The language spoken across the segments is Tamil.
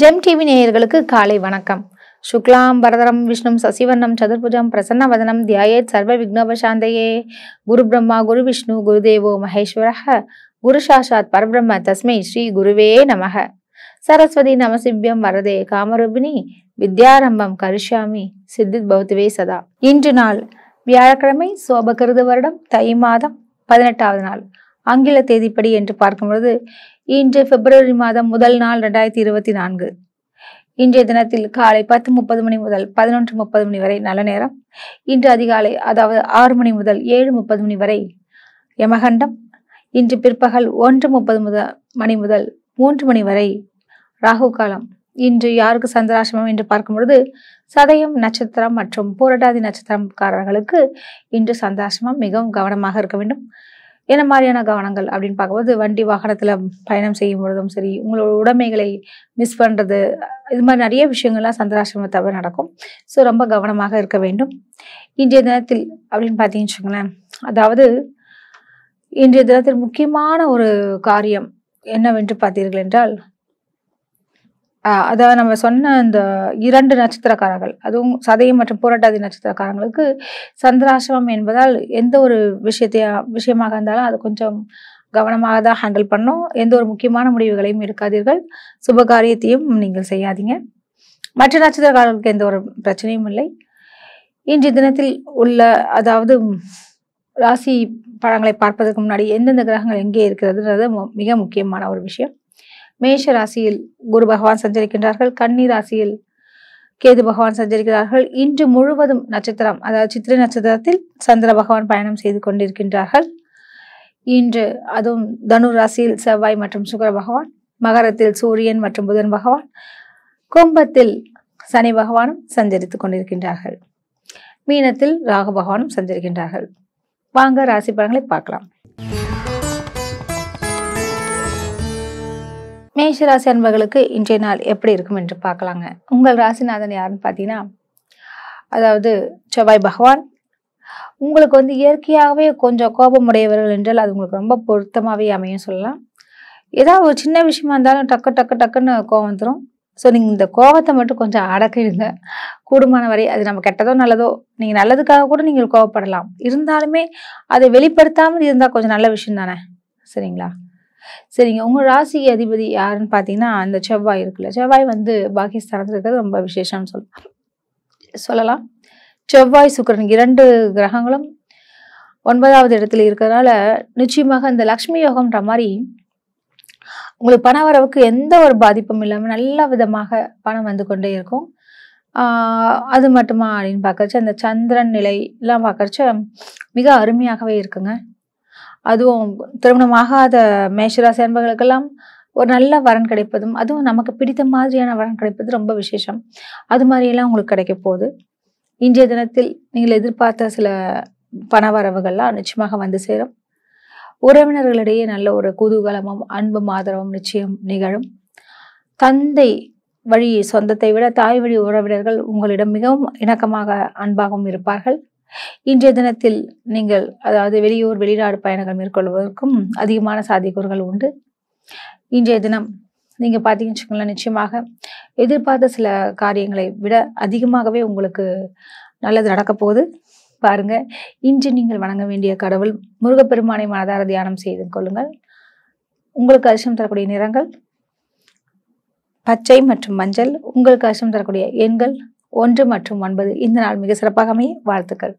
ஜெம் டிவி நேயர்களுக்கு காலை வணக்கம் சுக்லாம் பரதரம் விஷ்ணு சசிவர்ணம் சதுர்புஜம் பிரசன்ன வதனம் தியாயத் சர்வ விக்னோபசாந்தையே குரு பிரம்மா குரு விஷ்ணு குரு தேவோ மகேஸ்வரஹ குரு சாஷாத் பரபிரம்ம தஸ்மை ஸ்ரீ குருவே நமக சரஸ்வதி நமசிவ்யம் வரதே காமரூபிணி வித்யாரம்பம் கரிஷாமி சித்தித் பௌத்துவே சதா இன்று நாள் வியாழக்கிழமை சோபகிருத வருடம் தை மாதம் பதினெட்டாவது நாள் ஆங்கில தேதிப்படி என்று பார்க்கும்பொழுது இன்று பிப்ரவரி மாதம் முதல் நாள் ரெண்டாயிரத்தி இருபத்தி நான்கு இன்றைய தினத்தில் காலை பத்து முப்பது மணி முதல் பதினொன்று முப்பது மணி வரை நல்ல நேரம் இன்று அதிகாலை அதாவது ஆறு மணி முதல் ஏழு முப்பது மணி வரை யமகண்டம் இன்று பிற்பகல் ஒன்று முப்பது முத மணி முதல் மூன்று மணி வரை ராகு காலம் இன்று யாருக்கு சந்திராசிரமம் என்று பார்க்கும் பொழுது சதயம் நட்சத்திரம் மற்றும் பூரட்டாதி நட்சத்திரக்காரர்களுக்கு இன்று சந்திராசிரமம் மிகவும் கவனமாக இருக்க வேண்டும் என்ன மாதிரியான கவனங்கள் அப்படின்னு பார்க்கும்போது வண்டி வாகனத்தில் பயணம் செய்யும் பொழுதும் சரி உங்களோட உடைமைகளை மிஸ் பண்ணுறது இது மாதிரி நிறைய விஷயங்கள்லாம் சந்திராசிரமம் தவிர நடக்கும் ஸோ ரொம்ப கவனமாக இருக்க வேண்டும் இன்றைய தினத்தில் அப்படின்னு பார்த்தீங்கன்னு வச்சுங்களேன் அதாவது இன்றைய தினத்தில் முக்கியமான ஒரு காரியம் என்னவென்று பார்த்தீர்கள் என்றால் அதாவது நம்ம சொன்ன அந்த இரண்டு நட்சத்திரக்காரர்கள் அதுவும் சதயம் மற்றும் புரட்டாதி நட்சத்திரக்காரங்களுக்கு சந்திராசிரமம் என்பதால் எந்த ஒரு விஷயத்தைய விஷயமாக இருந்தாலும் அது கொஞ்சம் கவனமாக தான் ஹேண்டில் பண்ணும் எந்த ஒரு முக்கியமான முடிவுகளையும் எடுக்காதீர்கள் சுபகாரியத்தையும் நீங்கள் செய்யாதீங்க மற்ற நட்சத்திரக்காரர்களுக்கு எந்த ஒரு பிரச்சனையும் இல்லை இன்றைய தினத்தில் உள்ள அதாவது ராசி பழங்களை பார்ப்பதற்கு முன்னாடி எந்தெந்த கிரகங்கள் எங்கே இருக்கிறதுன்றது மிக முக்கியமான ஒரு விஷயம் மேஷ ராசியில் குரு பகவான் சஞ்சரிக்கின்றார்கள் கன்னி ராசியில் கேது பகவான் சஞ்சரிக்கிறார்கள் இன்று முழுவதும் நட்சத்திரம் அதாவது சித்திரை நட்சத்திரத்தில் சந்திர பகவான் பயணம் செய்து கொண்டிருக்கின்றார்கள் இன்று அதுவும் தனு ராசியில் செவ்வாய் மற்றும் சுக்கர பகவான் மகரத்தில் சூரியன் மற்றும் புதன் பகவான் கும்பத்தில் சனி பகவானும் சஞ்சரித்து கொண்டிருக்கின்றார்கள் மீனத்தில் ராகு பகவானும் சஞ்சரிக்கின்றார்கள் வாங்க ராசி பலன்களை பார்க்கலாம் மேஷ ராசி அன்பர்களுக்கு இன்றைய நாள் எப்படி இருக்கும் என்று பார்க்கலாங்க உங்கள் ராசிநாதன் யாருன்னு பார்த்தீங்கன்னா அதாவது செவ்வாய் பகவான் உங்களுக்கு வந்து இயற்கையாகவே கொஞ்சம் கோபம் உடையவர்கள் என்றால் அது உங்களுக்கு ரொம்ப பொருத்தமாகவே அமையும் சொல்லலாம் ஏதாவது ஒரு சின்ன விஷயமா இருந்தாலும் டக்கு டக்கு டக்குன்னு கோபம் வந்துடும் ஸோ நீங்கள் இந்த கோபத்தை மட்டும் கொஞ்சம் அடக்கிடுங்க கூடுமான வரை அது நம்ம கெட்டதோ நல்லதோ நீங்கள் நல்லதுக்காக கூட நீங்கள் கோபப்படலாம் இருந்தாலுமே அதை வெளிப்படுத்தாமல் இருந்தால் கொஞ்சம் நல்ல விஷயம் தானே சரிங்களா சரிங்க உங்கள் ராசி அதிபதி யாருன்னு பார்த்தீங்கன்னா அந்த செவ்வாய் இருக்குல்ல செவ்வாய் வந்து பாகிஸ்தானத்தில் இருக்கிறது ரொம்ப விசேஷம்னு சொல்லலாம் சொல்லலாம் செவ்வாய் சுக்கரன் இரண்டு கிரகங்களும் ஒன்பதாவது இடத்துல இருக்கிறதுனால நிச்சயமாக இந்த லக்ஷ்மி யோகம்ன்ற மாதிரி உங்களுக்கு பண வரவுக்கு எந்த ஒரு பாதிப்பும் இல்லாமல் நல்ல விதமாக பணம் வந்து கொண்டே இருக்கும் அது மட்டுமா அப்படின்னு பார்க்கறச்சு அந்த சந்திரன் நிலை எல்லாம் பார்க்கறச்சு மிக அருமையாகவே இருக்குங்க அதுவும் திருமணமாகாத மேஷராசி அன்பர்களுக்கெல்லாம் ஒரு நல்ல வரன் கிடைப்பதும் அதுவும் நமக்கு பிடித்த மாதிரியான வரன் கிடைப்பது ரொம்ப விசேஷம் அது மாதிரியெல்லாம் உங்களுக்கு கிடைக்க போகுது இன்றைய தினத்தில் நீங்கள் எதிர்பார்த்த சில பண வரவுகள்லாம் நிச்சயமாக வந்து சேரும் உறவினர்களிடையே நல்ல ஒரு குதூகலமும் அன்பும் ஆதரவும் நிச்சயம் நிகழும் தந்தை வழி சொந்தத்தை விட தாய் வழி உறவினர்கள் உங்களிடம் மிகவும் இணக்கமாக அன்பாகவும் இருப்பார்கள் இன்றைய தினத்தில் நீங்கள் அதாவது வெளியூர் வெளிநாடு பயணங்கள் மேற்கொள்வதற்கும் அதிகமான சாத்தியக்கூறுகள் உண்டு இன்றைய தினம் நீங்கள் பார்த்தீங்கன்னு நிச்சயமாக எதிர்பார்த்த சில காரியங்களை விட அதிகமாகவே உங்களுக்கு நல்லது நடக்க போகுது பாருங்க இன்று நீங்கள் வணங்க வேண்டிய கடவுள் முருகப்பெருமானை மனதார தியானம் செய்து கொள்ளுங்கள் உங்களுக்கு அரிசம் தரக்கூடிய நிறங்கள் பச்சை மற்றும் மஞ்சள் உங்களுக்கு அரிசம் தரக்கூடிய எண்கள் ஒன்று மற்றும் ஒன்பது இந்த நாள் மிக சிறப்பாக அமைய வாழ்த்துக்கள்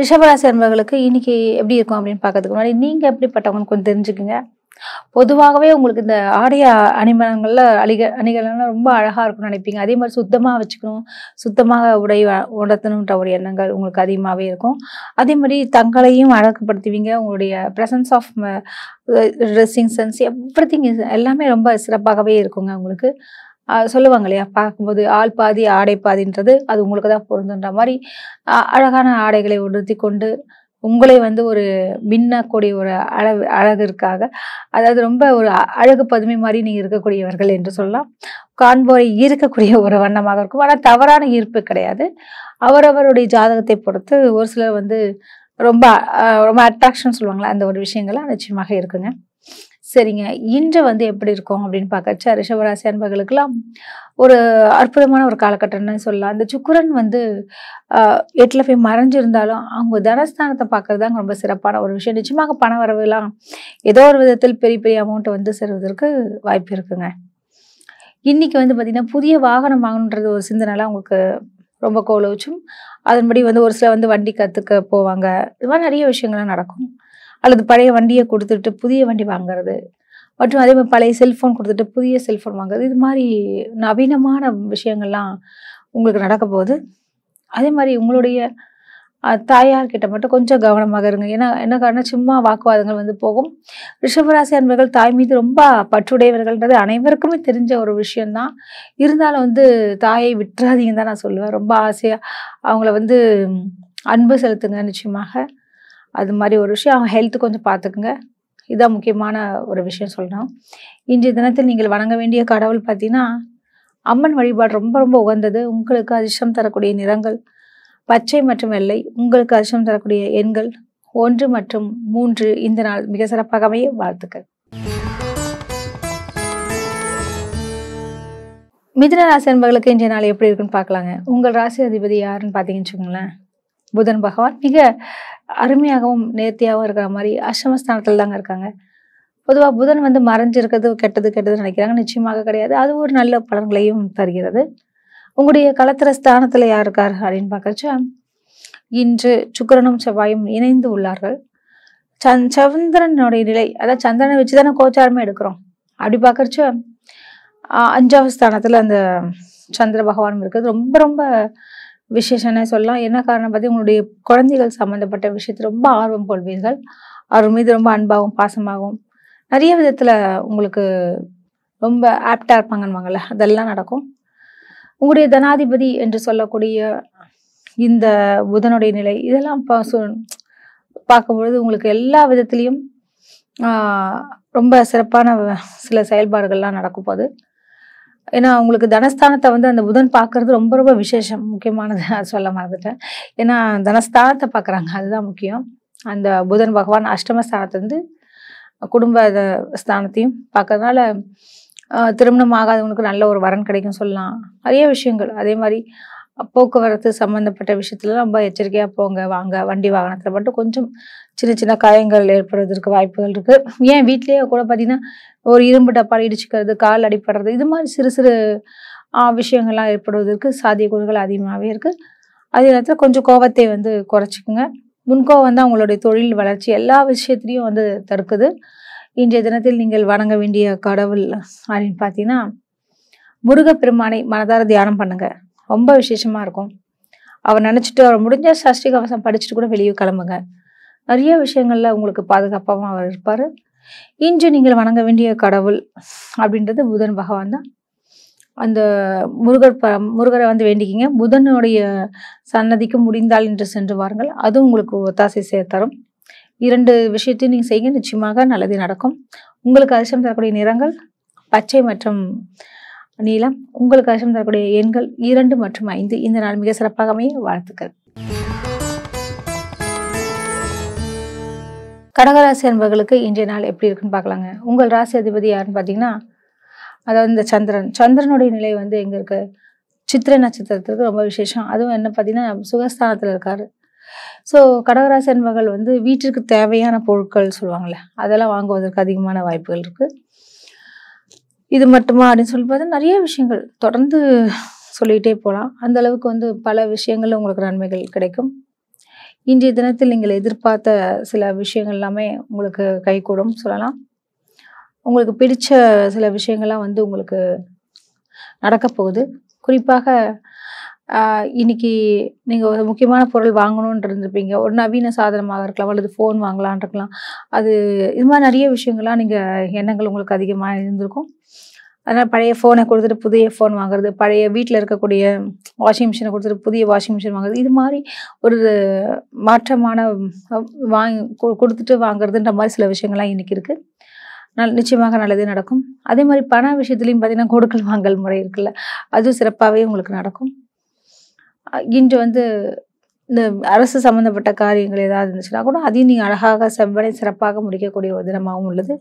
ரிஷபராசி அன்பர்களுக்கு இன்னைக்கு எப்படி இருக்கும் அப்படின்னு பார்க்கறதுக்கு முன்னாடி நீங்க எப்படிப்பட்டவங்க கொஞ்சம் தெரிஞ்சுக்குங்க பொதுவாகவே உங்களுக்கு இந்த ஆடைய அணிமணங்கள்ல அணிக அணிகள்லாம் ரொம்ப அழகாக இருக்கும்னு நினைப்பீங்க அதே மாதிரி சுத்தமாக வச்சுக்கணும் சுத்தமாக உடை உணர்த்தணுன்ற ஒரு எண்ணங்கள் உங்களுக்கு அதிகமாகவே இருக்கும் அதே மாதிரி தங்களையும் அழகுப்படுத்துவீங்க உங்களுடைய presence of dressing sense everything எல்லாமே ரொம்ப சிறப்பாகவே இருக்குங்க உங்களுக்கு சொல்லுவாங்க இல்லையா பார்க்கும்போது ஆள் பாதி ஆடை பாதின்றது அது உங்களுக்கு தான் பொருந்துன்ற மாதிரி அழகான ஆடைகளை உடுத்தி கொண்டு உங்களை வந்து ஒரு மின்னக்கூடிய ஒரு அழகு அழகிற்காக அதாவது ரொம்ப ஒரு அழகு பதுமை மாதிரி நீங்கள் இருக்கக்கூடியவர்கள் என்று சொல்லலாம் காண்போரை ஈர்க்கக்கூடிய ஒரு வண்ணமாக இருக்கும் ஆனால் தவறான ஈர்ப்பு கிடையாது அவரவருடைய ஜாதகத்தை பொறுத்து ஒரு சிலர் வந்து ரொம்ப ரொம்ப அட்ராக்ஷன் சொல்லுவாங்களா அந்த ஒரு விஷயங்கள்லாம் நிச்சயமாக இருக்குங்க சரிங்க இன்று வந்து எப்படி இருக்கும் அப்படின்னு பார்க்கச்சா ரிஷபராசி அன்பர்களுக்கெல்லாம் ஒரு அற்புதமான ஒரு காலகட்டம்னு சொல்லலாம் அந்த சுக்குரன் வந்து எட்டில் போய் மறைஞ்சிருந்தாலும் அவங்க தனஸ்தானத்தை பார்க்கறது தான் ரொம்ப சிறப்பான ஒரு விஷயம் நிச்சயமாக பண வரவுலாம் ஏதோ ஒரு விதத்தில் பெரிய பெரிய அமௌண்ட்டை வந்து செல்வதற்கு வாய்ப்பு இருக்குங்க இன்றைக்கி வந்து பார்த்திங்கன்னா புதிய வாகனம் வாங்கணுன்றது ஒரு சிந்தனைலாம் உங்களுக்கு ரொம்ப வச்சும் அதன்படி வந்து ஒரு சில வந்து வண்டி கற்றுக்க போவாங்க இது மாதிரி நிறைய விஷயங்கள்லாம் நடக்கும் அல்லது பழைய வண்டியை கொடுத்துட்டு புதிய வண்டி வாங்குறது மற்றும் அதே மாதிரி பழைய செல்ஃபோன் கொடுத்துட்டு புதிய செல்ஃபோன் வாங்குறது இது மாதிரி நவீனமான விஷயங்கள்லாம் உங்களுக்கு நடக்க போகுது அதே மாதிரி உங்களுடைய தாயார்கிட்ட மட்டும் கொஞ்சம் கவனமாக இருங்க ஏன்னா என்ன காரணம் சும்மா வாக்குவாதங்கள் வந்து போகும் ரிஷபராசி அன்பர்கள் தாய் மீது ரொம்ப பற்றுடையவர்கள்ன்றது அனைவருக்குமே தெரிஞ்ச ஒரு விஷயந்தான் இருந்தாலும் வந்து தாயை விட்டுறாதீங்கன்னு தான் நான் சொல்லுவேன் ரொம்ப ஆசையாக அவங்கள வந்து அன்பு செலுத்துங்க நிச்சயமாக அது மாதிரி ஒரு விஷயம் அவங்க ஹெல்த்து கொஞ்சம் பார்த்துக்குங்க இதுதான் முக்கியமான ஒரு விஷயம் சொல்கிறோம் இன்றைய தினத்தில் நீங்கள் வணங்க வேண்டிய கடவுள் பார்த்தீங்கன்னா அம்மன் வழிபாடு ரொம்ப ரொம்ப உகந்தது உங்களுக்கு அதிர்ஷ்டம் தரக்கூடிய நிறங்கள் பச்சை மற்றும் வெள்ளை உங்களுக்கு அதிர்ஷ்டம் தரக்கூடிய எண்கள் ஒன்று மற்றும் மூன்று இந்த நாள் மிக சிறப்பாக அமைய வாழ்த்துக்கள் மிதுன ராசி என்பவர்களுக்கு இன்றைய நாள் எப்படி இருக்குன்னு பார்க்கலாங்க உங்கள் ராசி அதிபதி யாருன்னு பார்த்தீங்கன்னு வச்சுக்கோங்களேன் புதன் பகவான் மிக அருமையாகவும் நேர்த்தியாகவும் இருக்கிற மாதிரி அஷ்டமஸ்தானத்தில் தாங்க இருக்காங்க பொதுவாக புதன் வந்து மறைஞ்சிருக்கிறது கெட்டது கெட்டது நினைக்கிறாங்க நிச்சயமாக கிடையாது அது ஒரு நல்ல பலன்களையும் தருகிறது உங்களுடைய களத்திர ஸ்தானத்தில் யார் இருக்கார் அப்படின்னு பார்க்கறச்சா இன்று சுக்கரனும் செவ்வாயும் இணைந்து உள்ளார்கள் சந் சந்திரனுடைய நிலை அதாவது சந்திரனை வச்சு தானே கோச்சாரமே எடுக்கிறோம் அப்படி பார்க்கறச்ச அஞ்சாவது ஸ்தானத்தில் அந்த சந்திர பகவானும் இருக்கிறது ரொம்ப ரொம்ப விசேஷனே சொல்லலாம் என்ன காரணம் பார்த்து உங்களுடைய குழந்தைகள் சம்மந்தப்பட்ட விஷயத்தை ரொம்ப ஆர்வம் கொள்வீர்கள் அவர் மீது ரொம்ப அன்பாகவும் பாசமாகவும் நிறைய விதத்தில் உங்களுக்கு ரொம்ப ஆப்டாக இருப்பாங்கன்னுவாங்கள்ல அதெல்லாம் நடக்கும் உங்களுடைய தனாதிபதி என்று சொல்லக்கூடிய இந்த புதனுடைய நிலை இதெல்லாம் பார்க்கும்பொழுது உங்களுக்கு எல்லா விதத்துலேயும் ரொம்ப சிறப்பான சில செயல்பாடுகள்லாம் நடக்கும் போது ஏன்னா அவங்களுக்கு தனஸ்தானத்தை வந்து அந்த புதன் பார்க்கறது ரொம்ப ரொம்ப விசேஷம் முக்கியமானது சொல்ல மாதிரிட்டேன் ஏன்னா தனஸ்தானத்தை பார்க்குறாங்க அதுதான் முக்கியம் அந்த புதன் பகவான் வந்து குடும்ப ஸ்தானத்தையும் பார்க்கறதுனால திருமணம் ஆகாதவங்களுக்கு நல்ல ஒரு வரன் கிடைக்கும் சொல்லலாம் நிறைய விஷயங்கள் அதே மாதிரி போக்குவரத்து சம்மந்தப்பட்ட விஷயத்துல ரொம்ப எச்சரிக்கையாக போங்க வாங்க வண்டி வாகனத்தில் மட்டும் கொஞ்சம் சின்ன சின்ன காயங்கள் ஏற்படுறதுக்கு வாய்ப்புகள் இருக்குது ஏன் வீட்லேயே கூட பார்த்திங்கன்னா ஒரு இரும்பு டப்பால் இடிச்சுக்கிறது கால் அடிப்படுறது இது மாதிரி சிறு சிறு விஷயங்கள்லாம் ஏற்படுவதற்கு சாத்தியக்கூறுகள் அதிகமாகவே இருக்குது அதே நேரத்தில் கொஞ்சம் கோபத்தை வந்து குறைச்சிக்குங்க முன்கோவம் வந்து அவங்களுடைய தொழில் வளர்ச்சி எல்லா விஷயத்துலையும் வந்து தடுக்குது இன்றைய தினத்தில் நீங்கள் வணங்க வேண்டிய கடவுள் அப்படின்னு பார்த்தீங்கன்னா முருகப்பெருமானை மனதார தியானம் பண்ணுங்கள் ரொம்ப விசேஷமாக இருக்கும் அவர் நினச்சிட்டு அவர் முடிஞ்ச சஷ்டி கவசம் படிச்சுட்டு கூட வெளியே கிளம்புங்க நிறைய விஷயங்களில் உங்களுக்கு பாதுகாப்பாகவும் அவர் இருப்பார் இன்று நீங்கள் வணங்க வேண்டிய கடவுள் அப்படின்றது புதன் பகவான் தான் அந்த முருகர் ப முருகரை வந்து வேண்டிக்கிங்க புதனுடைய சன்னதிக்கு முடிந்தால் என்று சென்று வாருங்கள் அதுவும் உங்களுக்கு ஒத்தாசை சேர்த்தரும் இரண்டு விஷயத்தையும் நீங்கள் செய்ய நிச்சயமாக நல்லது நடக்கும் உங்களுக்கு அதிர்ஷ்டம் தரக்கூடிய நிறங்கள் பச்சை மற்றும் நீளம் உங்களுக்கு கஷ்டம் தரக்கூடிய எண்கள் இரண்டு மற்றும் ஐந்து இந்த நாள் மிக சிறப்பாக அமைய வாழ்த்துக்கள் கடகராசி அன்பர்களுக்கு இன்றைய நாள் எப்படி இருக்குன்னு பார்க்கலாங்க உங்கள் ராசி அதிபதி யாருன்னு பார்த்தீங்கன்னா அதாவது இந்த சந்திரன் சந்திரனுடைய நிலை வந்து எங்கே இருக்கு சித்திரை நட்சத்திரத்துக்கு ரொம்ப விசேஷம் அதுவும் என்ன பார்த்தீங்கன்னா சுகஸ்தானத்தில் இருக்காரு ஸோ கடகராசி அன்பர்கள் வந்து வீட்டிற்கு தேவையான பொருட்கள் சொல்லுவாங்கள்ல அதெல்லாம் வாங்குவதற்கு அதிகமான வாய்ப்புகள் இருக்குது இது மட்டுமா அப்படின்னு சொல்லி பார்த்தா நிறைய விஷயங்கள் தொடர்ந்து சொல்லிகிட்டே போகலாம் அந்த அளவுக்கு வந்து பல விஷயங்கள் உங்களுக்கு நன்மைகள் கிடைக்கும் இன்றைய தினத்தில் நீங்கள் எதிர்பார்த்த சில விஷயங்கள் எல்லாமே உங்களுக்கு கைகூடும் சொல்லலாம் உங்களுக்கு பிடித்த சில விஷயங்கள்லாம் வந்து உங்களுக்கு நடக்கப்போகுது போகுது குறிப்பாக இன்னைக்கு நீங்கள் ஒரு முக்கியமான பொருள் வாங்கணும்னு இருந்திருப்பீங்க ஒரு நவீன சாதனமாக இருக்கலாம் அல்லது ஃபோன் வாங்கலான் இருக்கலாம் அது இது மாதிரி நிறைய விஷயங்கள்லாம் நீங்கள் எண்ணங்கள் உங்களுக்கு அதிகமாக இருந்திருக்கும் அதனால் பழைய ஃபோனை கொடுத்துட்டு புதிய ஃபோன் வாங்குறது பழைய வீட்டில் இருக்கக்கூடிய வாஷிங் மிஷினை கொடுத்துட்டு புதிய வாஷிங் மிஷின் வாங்குறது இது மாதிரி ஒரு மாற்றமான வாங்கி கொடுத்துட்டு வாங்குறதுன்ற மாதிரி சில விஷயங்கள்லாம் இன்றைக்கி இருக்குது நல் நிச்சயமாக நல்லதே நடக்கும் அதே மாதிரி பண விஷயத்துலையும் பார்த்திங்கன்னா கொடுக்கல் வாங்கல் முறை இருக்குல்ல அதுவும் சிறப்பாகவே உங்களுக்கு நடக்கும் இன்று வந்து இந்த அரசு சம்மந்தப்பட்ட காரியங்கள் ஏதாவது இருந்துச்சுன்னா கூட அதையும் நீங்கள் அழகாக செவ்வனை சிறப்பாக முடிக்கக்கூடிய ஒரு தினமாகவும் உள்ளது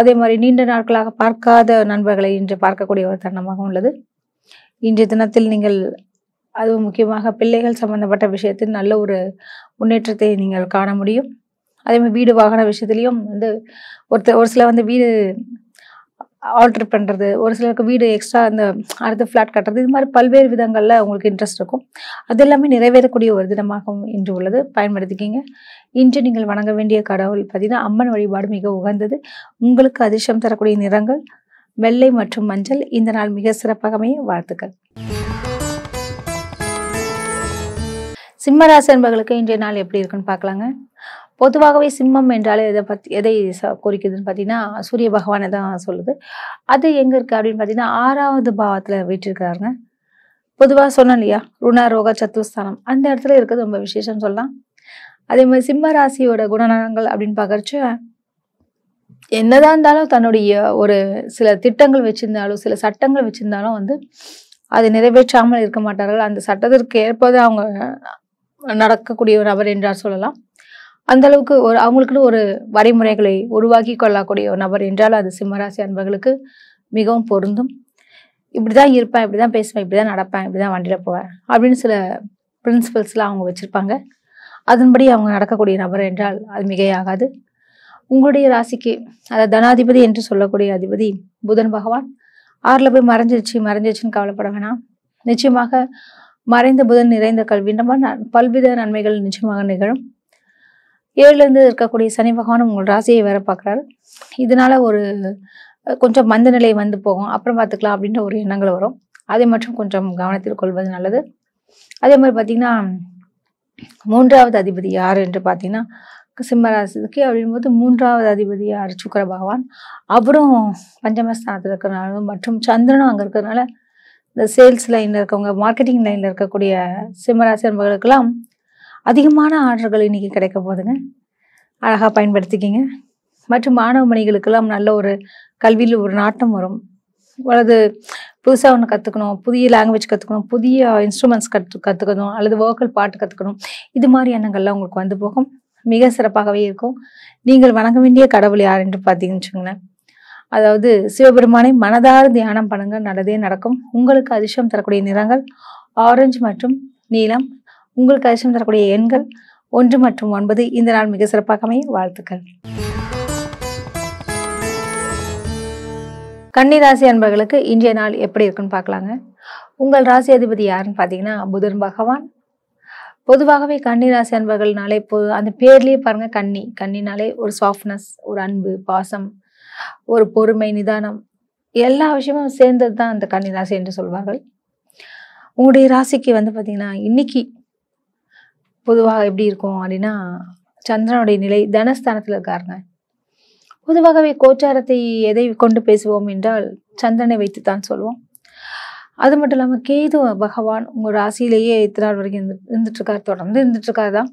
அதே மாதிரி நீண்ட நாட்களாக பார்க்காத நண்பர்களை இன்று பார்க்கக்கூடிய ஒரு தருணமாகவும் உள்ளது இன்றைய தினத்தில் நீங்கள் அதுவும் முக்கியமாக பிள்ளைகள் சம்மந்தப்பட்ட விஷயத்தில் நல்ல ஒரு முன்னேற்றத்தை நீங்கள் காண முடியும் அதே மாதிரி வீடு வாகன விஷயத்துலேயும் வந்து ஒருத்தர் ஒரு சில வந்து வீடு ஆல்ட்ரு பண்ணுறது ஒரு சிலருக்கு வீடு எக்ஸ்ட்ரா அந்த அடுத்த ஃப்ளாட் கட்டுறது இது மாதிரி பல்வேறு விதங்களில் உங்களுக்கு இன்ட்ரெஸ்ட் இருக்கும் அது எல்லாமே நிறைவேறக்கூடிய ஒரு தினமாகவும் இன்று உள்ளது பயன்படுத்திக்கிங்க இன்று நீங்கள் வணங்க வேண்டிய கடவுள் பார்த்தீங்கன்னா அம்மன் வழிபாடு மிக உகந்தது உங்களுக்கு அதிர்ஷ்டம் தரக்கூடிய நிறங்கள் வெள்ளை மற்றும் மஞ்சள் இந்த நாள் மிக சிறப்பாகவே வாழ்த்துக்கள் சிம்மராசி என்பவர்களுக்கு இன்றைய நாள் எப்படி இருக்குன்னு பார்க்கலாங்க பொதுவாகவே சிம்மம் என்றாலே எதை பத் எதை குறிக்குதுன்னு பார்த்தீங்கன்னா சூரிய பகவானை தான் சொல்லுது அது எங்கே இருக்குது அப்படின்னு பார்த்தீங்கன்னா ஆறாவது பாவத்தில் வீட்டிருக்கிறாருங்க பொதுவாக சொன்னோம் இல்லையா ருணா ரோக சத்துவஸ்தானம் அந்த இடத்துல இருக்கிறது ரொம்ப விசேஷம் சொல்லலாம் அதே மாதிரி சிம்ம ராசியோட குணநலங்கள் அப்படின்னு பார்க்கறச்சு என்னதான் இருந்தாலும் தன்னுடைய ஒரு சில திட்டங்கள் வச்சுருந்தாலும் சில சட்டங்கள் வச்சுருந்தாலும் வந்து அது நிறைவேற்றாமல் இருக்க மாட்டார்கள் அந்த சட்டத்திற்கு ஏற்பது அவங்க நடக்கக்கூடிய ஒரு நபர் என்றார் சொல்லலாம் அந்த அளவுக்கு ஒரு அவங்களுக்குன்னு ஒரு வரைமுறைகளை உருவாக்கி கொள்ளக்கூடிய ஒரு நபர் என்றால் அது சிம்மராசி அன்பர்களுக்கு மிகவும் பொருந்தும் இப்படி தான் இருப்பேன் இப்படி தான் பேசுவேன் இப்படி தான் நடப்பேன் இப்படி தான் வண்டியில் போவேன் அப்படின்னு சில பிரின்சிபல்ஸ்லாம் அவங்க வச்சுருப்பாங்க அதன்படி அவங்க நடக்கக்கூடிய நபர் என்றால் அது மிகையாகாது உங்களுடைய ராசிக்கு அதாவது தனாதிபதி என்று சொல்லக்கூடிய அதிபதி புதன் பகவான் ஆறில் போய் மறைஞ்சிருச்சு மறைஞ்சிருச்சுன்னு கவலைப்பட வேணாம் நிச்சயமாக மறைந்த புதன் நிறைந்த கல்வி நம்ம பல்வித நன்மைகள் நிச்சயமாக நிகழும் ஏழுலேருந்து இருக்கக்கூடிய சனி பகவான் உங்கள் ராசியை வேற பார்க்குறாரு இதனால ஒரு கொஞ்சம் மந்த நிலை வந்து போகும் அப்புறம் பார்த்துக்கலாம் அப்படின்ற ஒரு எண்ணங்கள் வரும் அதை மட்டும் கொஞ்சம் கவனத்தில் கொள்வது நல்லது அதே மாதிரி பார்த்திங்கன்னா மூன்றாவது அதிபதி யார் என்று பார்த்தீங்கன்னா சிம்மராசிக்கு போது மூன்றாவது அதிபதி யார் சுக்கர பகவான் அவரும் பஞ்சமஸ்தானத்தில் இருக்கிறனால மற்றும் சந்திரனும் அங்கே இருக்கிறதுனால இந்த சேல்ஸ் லைனில் இருக்கவங்க மார்க்கெட்டிங் லைனில் இருக்கக்கூடிய சிம்மராசி என்பவர்களுக்கெல்லாம் அதிகமான ஆர்டர்கள் இன்றைக்கி கிடைக்க போகுதுங்க அழகாக பயன்படுத்திக்கிங்க மற்றும் மாணவ மணிகளுக்கெல்லாம் நல்ல ஒரு கல்வியில் ஒரு நாட்டம் வரும் அல்லது புதுசாக ஒன்று கற்றுக்கணும் புதிய லாங்குவேஜ் கற்றுக்கணும் புதிய இன்ஸ்ட்ருமெண்ட்ஸ் கற்று கற்றுக்கணும் அல்லது வோக்கல் பாட்டு கற்றுக்கணும் இது மாதிரி எண்ணங்கள்லாம் உங்களுக்கு வந்து போகும் மிக சிறப்பாகவே இருக்கும் நீங்கள் வணங்க வேண்டிய கடவுள் யார் என்று பார்த்தீங்கன்னு அதாவது சிவபெருமானை மனதார தியானம் பண்ணுங்கள் நல்லதே நடக்கும் உங்களுக்கு அதிர்ஷ்டம் தரக்கூடிய நிறங்கள் ஆரஞ்சு மற்றும் நீலம் உங்களுக்கு அதிர்ஷ்டம் தரக்கூடிய எண்கள் ஒன்று மற்றும் ஒன்பது இந்த நாள் மிக சிறப்பாக அமையும் வாழ்த்துக்கள் கன்னிராசி அன்பர்களுக்கு இன்றைய நாள் எப்படி இருக்குன்னு பார்க்கலாங்க உங்கள் ராசி அதிபதி யாருன்னு பார்த்தீங்கன்னா புதன் பகவான் பொதுவாகவே கன்னிராசி அன்பர்கள்னாலே பொது அந்த பேர்லேயே பாருங்கள் கன்னி கன்னினாலே ஒரு சாஃப்ட்னஸ் ஒரு அன்பு பாசம் ஒரு பொறுமை நிதானம் எல்லா விஷயமும் சேர்ந்தது தான் அந்த கன்னிராசி என்று சொல்வார்கள் உங்களுடைய ராசிக்கு வந்து பார்த்திங்கன்னா இன்னைக்கு பொதுவாக எப்படி இருக்கும் அப்படின்னா சந்திரனுடைய நிலை தனஸ்தானத்தில் இருக்காருங்க பொதுவாகவே கோச்சாரத்தை எதை கொண்டு பேசுவோம் என்றால் சந்திரனை வைத்து தான் சொல்வோம் அது மட்டும் இல்லாமல் கேது பகவான் உங்கள் ராசியிலேயே இத்தனை வரைக்கும் இருந்து இருந்துட்டுருக்கார் தொடர்ந்து இருந்துட்டுருக்கார் தான்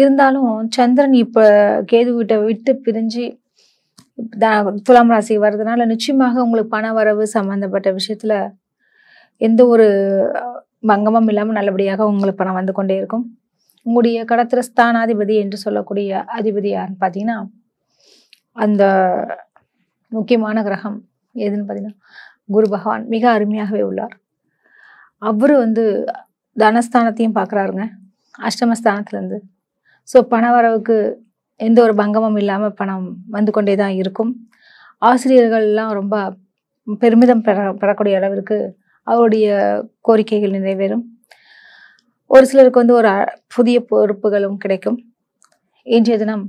இருந்தாலும் சந்திரன் இப்போ கேது வீட்டை விட்டு பிரிஞ்சு துலாம் ராசி வர்றதுனால நிச்சயமாக உங்களுக்கு பண வரவு சம்மந்தப்பட்ட விஷயத்தில் எந்த ஒரு பங்கமும் இல்லாமல் நல்லபடியாக உங்களுக்கு பணம் வந்து கொண்டே இருக்கும் உங்களுடைய கடத்திர ஸ்தானாதிபதி என்று சொல்லக்கூடிய அதிபதி யாருன்னு பார்த்தீங்கன்னா அந்த முக்கியமான கிரகம் எதுன்னு பார்த்தீங்கன்னா குரு பகவான் மிக அருமையாகவே உள்ளார் அவரு வந்து தனஸ்தானத்தையும் பார்க்குறாருங்க அஷ்டமஸ்தானத்துலேருந்து ஸோ பண வரவுக்கு எந்த ஒரு பங்கமும் இல்லாமல் பணம் வந்து கொண்டே தான் இருக்கும் ஆசிரியர்கள்லாம் ரொம்ப பெருமிதம் பெற பெறக்கூடிய அளவிற்கு அவருடைய கோரிக்கைகள் நிறைவேறும் ஒரு சிலருக்கு வந்து ஒரு புதிய பொறுப்புகளும் கிடைக்கும் இன்றைய தினம்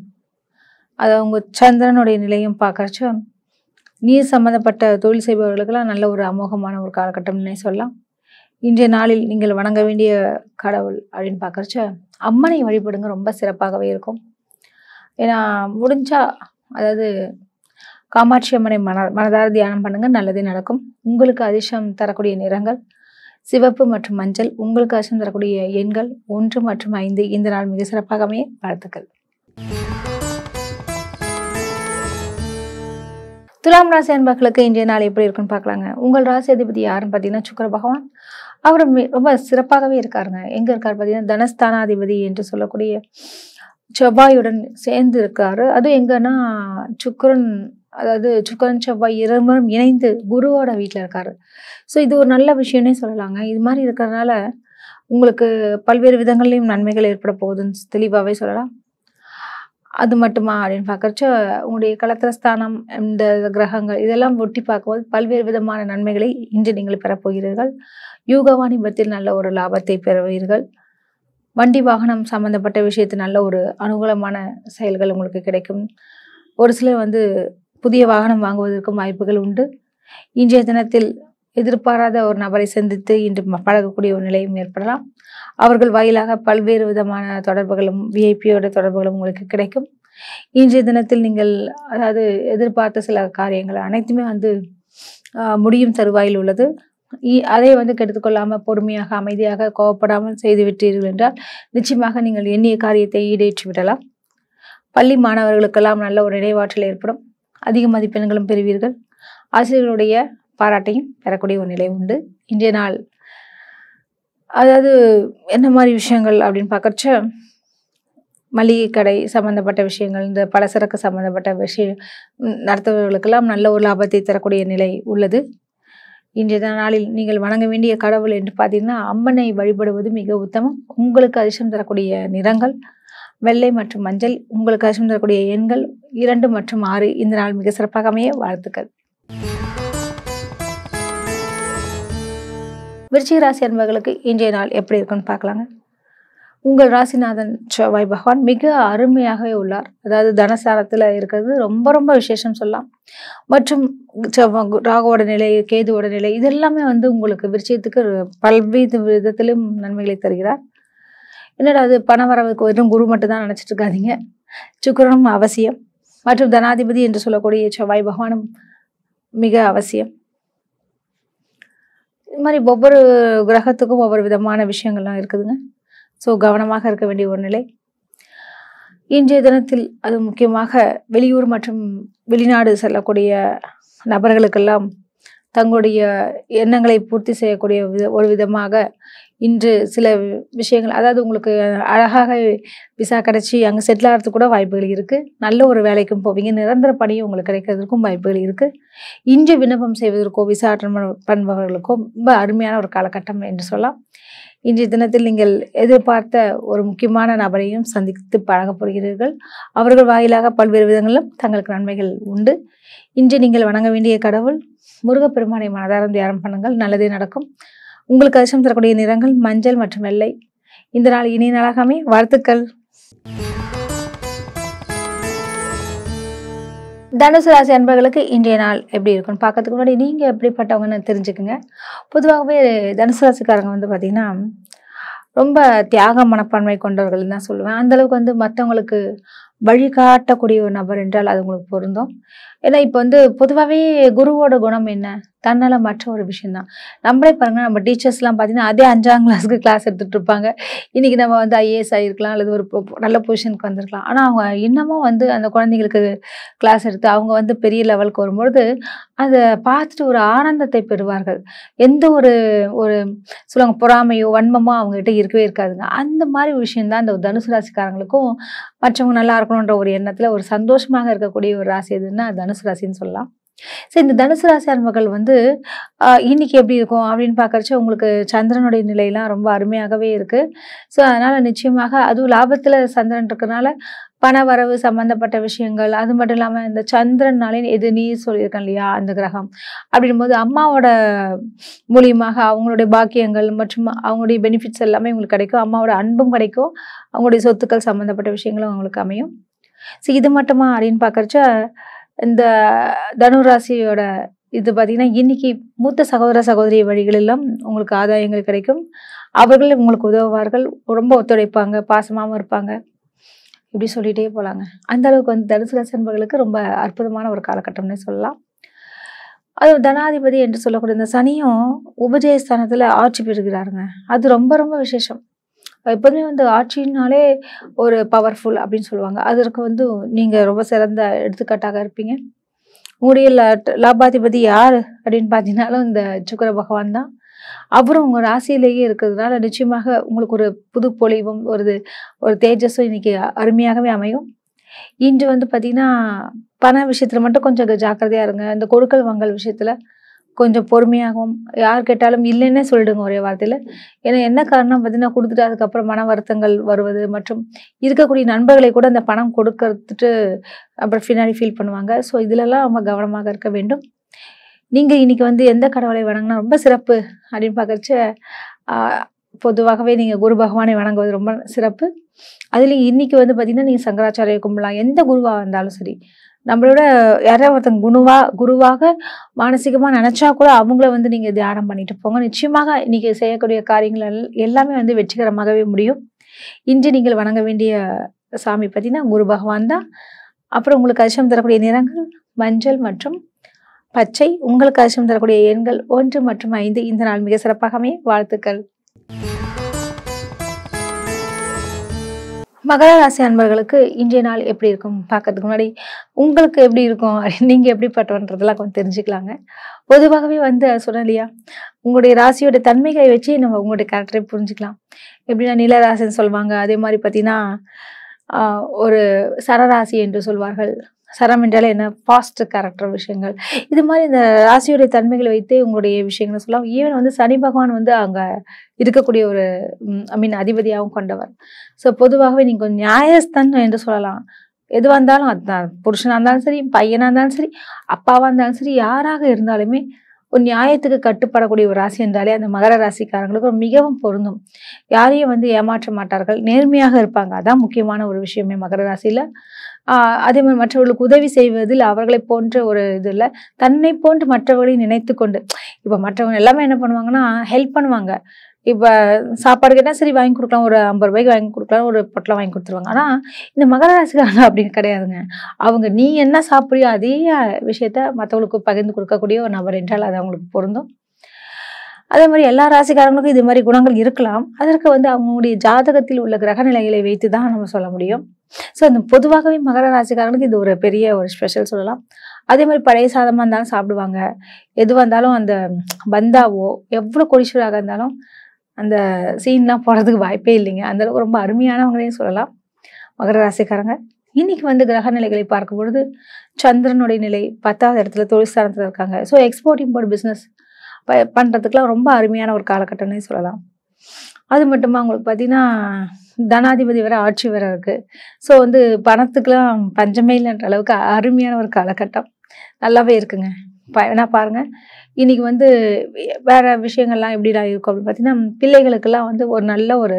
அது அவங்க சந்திரனுடைய நிலையும் பார்க்கறச்ச நீர் சம்மந்தப்பட்ட தொழில் செய்பவர்களுக்கெல்லாம் நல்ல ஒரு அமோகமான ஒரு காலகட்டம்னே சொல்லலாம் இன்றைய நாளில் நீங்கள் வணங்க வேண்டிய கடவுள் அப்படின்னு பார்க்குறச்ச அம்மனை வழிபடுங்க ரொம்ப சிறப்பாகவே இருக்கும் ஏன்னா முடிஞ்சால் அதாவது காமாட்சி அம்மனை மன மனதார தியானம் பண்ணுங்கள் நல்லதே நடக்கும் உங்களுக்கு அதிர்ஷ்டம் தரக்கூடிய நிறங்கள் சிவப்பு மற்றும் மஞ்சள் உங்களுக்கு காசும் தரக்கூடிய எண்கள் ஒன்று மற்றும் ஐந்து இந்த நாள் மிக சிறப்பாக அமைய வாழ்த்துக்கள் துலாம் ராசி அன்பர்களுக்கு இன்றைய நாள் எப்படி இருக்குன்னு பார்க்கலாங்க உங்கள் ராசி அதிபதி யாருன்னு பார்த்தீங்கன்னா சுக்கர பகவான் அவர் ரொம்ப சிறப்பாகவே இருக்காருங்க எங்கே இருக்கார் பார்த்தீங்கன்னா தனஸ்தானாதிபதி என்று சொல்லக்கூடிய செவ்வாயுடன் சேர்ந்து இருக்காரு அதுவும் எங்கன்னா சுக்கரன் அதாவது சுக்கரன் செவ்வாய் இருவரும் இணைந்து குருவோட வீட்டில் இருக்காரு ஸோ இது ஒரு நல்ல விஷயம்னே சொல்லலாங்க இது மாதிரி இருக்கிறதுனால உங்களுக்கு பல்வேறு விதங்கள்லையும் நன்மைகள் ஏற்பட போகுதுன்னு தெளிவாகவே சொல்லலாம் அது மட்டுமா அப்படின்னு பார்க்குறச்ச உங்களுடைய கலத்திரஸ்தானம் இந்த கிரகங்கள் இதெல்லாம் ஒட்டி பார்க்கும்போது பல்வேறு விதமான நன்மைகளை இன்று நீங்கள் பெறப்போகிறீர்கள் யூக வாணிபத்தில் நல்ல ஒரு லாபத்தை பெறுவீர்கள் வண்டி வாகனம் சம்மந்தப்பட்ட விஷயத்து நல்ல ஒரு அனுகூலமான செயல்கள் உங்களுக்கு கிடைக்கும் ஒரு சிலர் வந்து புதிய வாகனம் வாங்குவதற்கும் வாய்ப்புகள் உண்டு இன்றைய தினத்தில் எதிர்பாராத ஒரு நபரை சந்தித்து இன்று பழகக்கூடிய ஒரு நிலையும் ஏற்படலாம் அவர்கள் வாயிலாக பல்வேறு விதமான தொடர்புகளும் விஐபியோட தொடர்புகளும் உங்களுக்கு கிடைக்கும் இன்றைய தினத்தில் நீங்கள் அதாவது எதிர்பார்த்த சில காரியங்கள் அனைத்துமே வந்து முடியும் தருவாயில் உள்ளது அதை வந்து கெடுத்துக்கொள்ளாமல் பொறுமையாக அமைதியாக கோவப்படாமல் செய்து விட்டீர்கள் என்றால் நிச்சயமாக நீங்கள் எண்ணிய காரியத்தை ஈடேற்றி விடலாம் பள்ளி மாணவர்களுக்கெல்லாம் நல்ல ஒரு நினைவாற்றல் ஏற்படும் அதிக மதிப்பெண்களும் பெறுவீர்கள் ஆசிரியர்களுடைய பாராட்டையும் பெறக்கூடிய ஒரு நிலை உண்டு இன்றைய நாள் அதாவது என்ன மாதிரி விஷயங்கள் அப்படின்னு பார்க்கறச்ச மளிகை கடை சம்மந்தப்பட்ட விஷயங்கள் இந்த பலசரக்கு சம்மந்தப்பட்ட விஷயம் நடத்துபவர்களுக்கெல்லாம் நல்ல ஒரு லாபத்தை தரக்கூடிய நிலை உள்ளது இன்றைய நாளில் நீங்கள் வணங்க வேண்டிய கடவுள் என்று பார்த்தீங்கன்னா அம்மனை வழிபடுவது மிக உத்தமம் உங்களுக்கு அதிர்ஷ்டம் தரக்கூடிய நிறங்கள் வெள்ளை மற்றும் மஞ்சள் உங்களுக்கு அதிர்ஷ்டம் தரக்கூடிய எண்கள் இரண்டு மற்றும் ஆறு இந்த நாள் மிக சிறப்பாக அமைய வாழ்த்துக்கள் விருச்சிக ராசி அன்பர்களுக்கு இன்றைய நாள் எப்படி இருக்குன்னு பார்க்கலாங்க உங்கள் ராசிநாதன் செவ்வாய் பகவான் மிக அருமையாகவே உள்ளார் அதாவது தனசாரத்தில் இருக்கிறது ரொம்ப ரொம்ப விசேஷம் சொல்லலாம் மற்றும் ராகுவோட நிலை கேதுவோட நிலை இதெல்லாமே வந்து உங்களுக்கு விருச்சியத்துக்கு பல்வேறு விதத்திலும் நன்மைகளை தருகிறார் என்னடா அது பண வரவுக்கு வெறும் குரு மட்டும் தான் நினச்சிட்டு இருக்காதிங்க சுக்கரனும் அவசியம் மற்றும் தனாதிபதி என்று சொல்லக்கூடிய செவ்வாய் பகவானும் மிக அவசியம் இது மாதிரி ஒவ்வொரு கிரகத்துக்கும் ஒவ்வொரு விதமான விஷயங்கள்லாம் இருக்குதுங்க ஸோ கவனமாக இருக்க வேண்டிய ஒரு நிலை இன்றைய தினத்தில் அது முக்கியமாக வெளியூர் மற்றும் வெளிநாடு செல்லக்கூடிய நபர்களுக்கெல்லாம் தங்களுடைய எண்ணங்களை பூர்த்தி செய்யக்கூடிய வித ஒரு விதமாக இன்று சில விஷயங்கள் அதாவது உங்களுக்கு அழகாக விசா கிடச்சி அங்கே செட்டில் ஆகிறதுக்கு கூட வாய்ப்புகள் இருக்குது நல்ல ஒரு வேலைக்கும் போவீங்க நிரந்தர பணியும் உங்களுக்கு கிடைக்கிறதுக்கும் வாய்ப்புகள் இருக்குது இன்று விண்ணப்பம் செய்வதற்கோ விசா அட்டன் பண்ணுபவர்களுக்கோ ரொம்ப அருமையான ஒரு காலகட்டம் என்று சொல்லலாம் இன்றைய தினத்தில் நீங்கள் எதிர்பார்த்த ஒரு முக்கியமான நபரையும் சந்தித்து பழகப் போகிறீர்கள் அவர்கள் வாயிலாக பல்வேறு விதங்களிலும் தங்களுக்கு நன்மைகள் உண்டு இன்று நீங்கள் வணங்க வேண்டிய கடவுள் முருகப்பெருமானை மனதாரம் தியானம் பண்ணுங்கள் நல்லதே நடக்கும் உங்களுக்கு அதிர்ஷ்டம் தரக்கூடிய நிறங்கள் மஞ்சள் மற்றும் வெள்ளை இந்த நாள் இனிய நாளாகாமே வாழ்த்துக்கள் தனுசு ராசி அன்பர்களுக்கு இன்றைய நாள் எப்படி இருக்குன்னு பார்க்கறதுக்கு முன்னாடி நீங்கள் எப்படிப்பட்டவங்கன்னு தெரிஞ்சுக்குங்க பொதுவாகவே தனுசு ராசிக்காரங்க வந்து பாத்தீங்கன்னா ரொம்ப தியாக மனப்பான்மை கொண்டவர்கள் தான் சொல்லுவேன் அந்தளவுக்கு வந்து மற்றவங்களுக்கு வழிகாட்டக்கூடிய ஒரு நபர் என்றால் அது உங்களுக்கு பொருந்தும் ஏன்னா இப்போ வந்து பொதுவாகவே குருவோட குணம் என்ன மற்ற ஒரு விஷயந்தான் நம்மளே பாருங்கள் நம்ம டீச்சர்ஸ்லாம் பார்த்தீங்கன்னா அதே அஞ்சாம் கிளாஸ்க்கு கிளாஸ் எடுத்துகிட்டு இருப்பாங்க இன்றைக்கி நம்ம வந்து ஐஏஎஸ் ஆகிருக்கலாம் அல்லது ஒரு நல்ல பொசிஷனுக்கு வந்திருக்கலாம் ஆனால் அவங்க இன்னமும் வந்து அந்த குழந்தைங்களுக்கு கிளாஸ் எடுத்து அவங்க வந்து பெரிய லெவலுக்கு வரும்பொழுது அதை பார்த்துட்டு ஒரு ஆனந்தத்தை பெறுவார்கள் எந்த ஒரு ஒரு சொல்லுவாங்க பொறாமையோ வன்மமோ அவங்ககிட்ட இருக்கவே இருக்காதுங்க அந்த மாதிரி விஷயந்தான் இந்த தனுசு ராசிக்காரங்களுக்கும் மற்றவங்க நல்லா இருக்கும் இருக்கணுன்ற ஒரு எண்ணத்தில் ஒரு சந்தோஷமாக இருக்கக்கூடிய ஒரு ராசி எதுன்னா தனுசு ராசின்னு சொல்லலாம் சரி இந்த தனுசு ராசி அன்பர்கள் வந்து இன்னைக்கு எப்படி இருக்கும் அப்படின்னு பார்க்கறச்சு உங்களுக்கு சந்திரனுடைய நிலையெல்லாம் ரொம்ப அருமையாகவே இருக்குது ஸோ அதனால் நிச்சயமாக அதுவும் லாபத்தில் சந்திரன் இருக்கிறனால பண வரவு சம்மந்தப்பட்ட விஷயங்கள் அது மட்டும் இல்லாமல் இந்த சந்திரனாலே எது நீ சொல்லியிருக்கேன் இல்லையா அந்த கிரகம் அப்படின்போது அம்மாவோட மூலியமாக அவங்களுடைய பாக்கியங்கள் மற்றும் அவங்களுடைய பெனிஃபிட்ஸ் எல்லாமே உங்களுக்கு கிடைக்கும் அம்மாவோட அன்பும் கிடைக்கும் அவங்களுடைய சொத்துக்கள் சம்மந்தப்பட்ட விஷயங்களும் அவங்களுக்கு அமையும் ஸோ இது மட்டுமா அப்படின்னு பார்க்குறச்சா இந்த தனுராசியோட இது பார்த்தீங்கன்னா இன்னைக்கு மூத்த சகோதர சகோதரி வழிகளெல்லாம் உங்களுக்கு ஆதாயங்கள் கிடைக்கும் அவர்கள் உங்களுக்கு உதவுவார்கள் ரொம்ப ஒத்துழைப்பாங்க பாசமாகவும் இருப்பாங்க இப்படி சொல்லிகிட்டே போகலாங்க அந்த அளவுக்கு வந்து தனுசு ராசி ரொம்ப அற்புதமான ஒரு காலகட்டம்னே சொல்லலாம் அது தனாதிபதி என்று சொல்லக்கூடிய இந்த சனியும் உபஜயஸ்தானத்தில் ஆட்சி பெறுகிறாருங்க அது ரொம்ப ரொம்ப விசேஷம் எப்போதுமே வந்து ஆட்சினாலே ஒரு பவர்ஃபுல் அப்படின்னு சொல்லுவாங்க அதற்கு வந்து நீங்கள் ரொம்ப சிறந்த எடுத்துக்காட்டாக இருப்பீங்க உங்களுடைய லாபாதிபதி யார் அப்படின்னு பார்த்தீங்கனாலும் இந்த சுக்கர பகவான் தான் அப்புறம் உங்கள் ராசியிலேயே இருக்கிறதுனால நிச்சயமாக உங்களுக்கு ஒரு புது பொழிவும் ஒரு ஒரு தேஜஸும் இன்னைக்கு அருமையாகவே அமையும் இன்று வந்து பார்த்திங்கன்னா பண விஷயத்தில் மட்டும் கொஞ்சம் ஜாக்கிரதையாக இருங்க இந்த கொடுக்கல் வாங்கல் விஷயத்தில் கொஞ்சம் பொறுமையாகவும் யார் கேட்டாலும் இல்லைன்னே சொல்லிடுங்க ஒரே வார்த்தையில் ஏன்னா என்ன காரணம் பார்த்தீங்கன்னா கொடுத்துட்டு அதுக்கப்புறம் மன வருத்தங்கள் வருவது மற்றும் இருக்கக்கூடிய நண்பர்களை கூட அந்த பணம் கொடுக்கறதுட்டு அப்புறம் பின்னாடி ஃபீல் பண்ணுவாங்க ஸோ இதிலெல்லாம் ரொம்ப கவனமாக இருக்க வேண்டும் நீங்கள் இன்றைக்கி வந்து எந்த கடவுளை வணங்கினா ரொம்ப சிறப்பு அப்படின்னு பார்க்குறச்ச பொதுவாகவே நீங்கள் குரு பகவானை வணங்குவது ரொம்ப சிறப்பு அதுலேயும் இன்றைக்கி வந்து பார்த்திங்கன்னா நீங்கள் சங்கராச்சாரிய கும்பிடலாம் எந்த குருவாக இருந்தாலும் சரி நம்மளோட யாராவது ஒருத்தங்க குணுவா குருவாக மானசிகமாக நினச்சா கூட அவங்கள வந்து நீங்கள் தியானம் பண்ணிட்டு போங்க நிச்சயமாக நீங்கள் செய்யக்கூடிய காரியங்கள் எல்லாமே வந்து வெற்றிகரமாகவே முடியும் இன்று நீங்கள் வணங்க வேண்டிய சாமி பார்த்தீங்கன்னா குரு பகவான் தான் அப்புறம் உங்களுக்கு அதிர்ஷ்டம் தரக்கூடிய நிறங்கள் மஞ்சள் மற்றும் பச்சை உங்களுக்கு அதிர்ஷ்டம் தரக்கூடிய எண்கள் ஒன்று மற்றும் ஐந்து இந்த நாள் மிக சிறப்பாகவே வாழ்த்துக்கள் மகர ராசி அன்பர்களுக்கு இன்றைய நாள் எப்படி இருக்கும் பார்க்கறதுக்கு முன்னாடி உங்களுக்கு எப்படி இருக்கும் நீங்கள் எப்படிப்பட்டவன்றதெல்லாம் கொஞ்சம் தெரிஞ்சுக்கலாங்க பொதுவாகவே வந்து சொன்னேன் இல்லையா உங்களுடைய ராசியோட தன்மைகளை வச்சு நம்ம உங்களுடைய கேரக்டரை புரிஞ்சுக்கலாம் எப்படின்னா நிலராசின்னு சொல்லுவாங்க அதே மாதிரி பார்த்தீங்கன்னா ஒரு சரராசி என்று சொல்வார்கள் சரம் என்றாலே என்ன ஃபாஸ்ட் கேரக்டர் விஷயங்கள் இது மாதிரி இந்த ராசியுடைய தன்மைகளை வைத்து உங்களுடைய விஷயங்களை சொல்லலாம் ஈவன் வந்து சனி பகவான் வந்து அங்கே இருக்கக்கூடிய ஒரு ஐ மீன் அதிபதியாகவும் கொண்டவர் ஸோ பொதுவாகவே நீங்கள் நியாயஸ்தன் என்று சொல்லலாம் எதுவாக இருந்தாலும் அதுதான் புருஷனாக இருந்தாலும் சரி பையனாக இருந்தாலும் சரி அப்பாவாக இருந்தாலும் சரி யாராக இருந்தாலுமே ஒரு நியாயத்துக்கு கட்டுப்படக்கூடிய ஒரு ராசி என்றாலே அந்த மகர ராசிக்காரங்களுக்கு மிகவும் பொருந்தும் யாரையும் வந்து ஏமாற்ற மாட்டார்கள் நேர்மையாக இருப்பாங்க அதான் முக்கியமான ஒரு விஷயமே மகர ராசியில் அதே மாதிரி மற்றவர்களுக்கு உதவி செய்வதில் அவர்களை போன்ற ஒரு இது இல்லை தன்னை போன்று மற்றவர்களையும் நினைத்து கொண்டு இப்போ மற்றவங்க எல்லாமே என்ன பண்ணுவாங்கன்னா ஹெல்ப் பண்ணுவாங்க இப்போ சாப்பாடு கேட்டால் சரி வாங்கி கொடுக்கலாம் ஒரு ஐம்பது ரூபாய்க்கு வாங்கி கொடுக்கலாம் ஒரு பொட்டலாம் வாங்கி கொடுத்துருவாங்க ஆனால் இந்த மகர ராசிக்காரங்க அப்படின்னு கிடையாதுங்க அவங்க நீ என்ன சாப்பிட்றியோ அதே விஷயத்த மற்றவங்களுக்கு பகிர்ந்து கொடுக்கக்கூடிய ஒரு நபர் என்றால் அது அவங்களுக்கு பொருந்தும் அதே மாதிரி எல்லா ராசிக்காரங்களுக்கும் இது மாதிரி குணங்கள் இருக்கலாம் அதற்கு வந்து அவங்களுடைய ஜாதகத்தில் உள்ள கிரக நிலைகளை வைத்து தான் நம்ம சொல்ல முடியும் ஸோ அந்த பொதுவாகவே மகர ராசிக்காரங்களுக்கு இது ஒரு பெரிய ஒரு ஸ்பெஷல் சொல்லலாம் அதே மாதிரி பழைய சாதமாக இருந்தாலும் சாப்பிடுவாங்க எதுவாக இருந்தாலும் அந்த பந்தாவோ எவ்வளோ கொடிச்சூராக இருந்தாலும் அந்த சீன்லாம் போடுறதுக்கு வாய்ப்பே இல்லைங்க அந்தளவுக்கு ரொம்ப அருமையானவங்களையும் சொல்லலாம் மகர ராசிக்காரங்க இன்னைக்கு வந்து கிரக நிலைகளை பார்க்கும் பொழுது சந்திரனுடைய நிலை பத்தாவது இடத்துல ஸ்தானத்தில் இருக்காங்க ஸோ எக்ஸ்போர்ட் இம்போர்ட் பிஸ்னஸ் பண்ணுறதுக்கெலாம் பண்ணுறதுக்குலாம் ரொம்ப அருமையான ஒரு காலகட்டம்னே சொல்லலாம் அது மட்டுமா அவங்களுக்கு பார்த்தீங்கன்னா தனாதிபதி வர ஆட்சி வர இருக்கு ஸோ வந்து பணத்துக்கெல்லாம் பஞ்சமே இல்லைன்ற அளவுக்கு அருமையான ஒரு காலகட்டம் நல்லாவே இருக்குங்க ஏன்னா பாருங்கள் இன்றைக்கி வந்து வேறு விஷயங்கள்லாம் எப்படிலாம் இருக்கும் அப்படின்னு பார்த்தீங்கன்னா பிள்ளைகளுக்கெல்லாம் வந்து ஒரு நல்ல ஒரு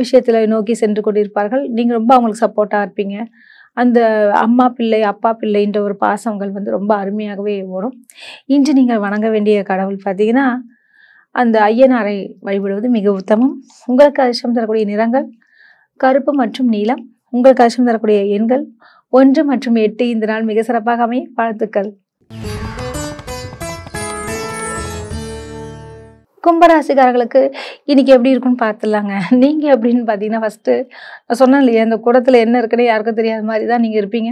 விஷயத்தில் நோக்கி சென்று கொண்டிருப்பார்கள் நீங்கள் ரொம்ப அவங்களுக்கு சப்போர்ட்டாக இருப்பீங்க அந்த அம்மா பிள்ளை அப்பா பிள்ளைன்ற ஒரு பாசங்கள் வந்து ரொம்ப அருமையாகவே வரும் இன்று நீங்கள் வணங்க வேண்டிய கடவுள் பார்த்தீங்கன்னா அந்த ஐயனாரை வழிபடுவது மிக உத்தமம் உங்களுக்கு அதிர்ஷ்டம் தரக்கூடிய நிறங்கள் கருப்பு மற்றும் நீலம் உங்களுக்கு அதிர்ஷ்டம் தரக்கூடிய எண்கள் ஒன்று மற்றும் எட்டு இந்த நாள் மிக சிறப்பாக அமைய வாழ்த்துக்கள் கும்பராசிக்காரர்களுக்கு இன்னைக்கு எப்படி இருக்குன்னு பார்த்துடலாங்க நீங்கள் அப்படின்னு பார்த்தீங்கன்னா நான் சொன்னேன் இல்லையா இந்த குடத்தில் என்ன இருக்குன்னு யாருக்கும் தெரியாத மாதிரி தான் நீங்கள் இருப்பீங்க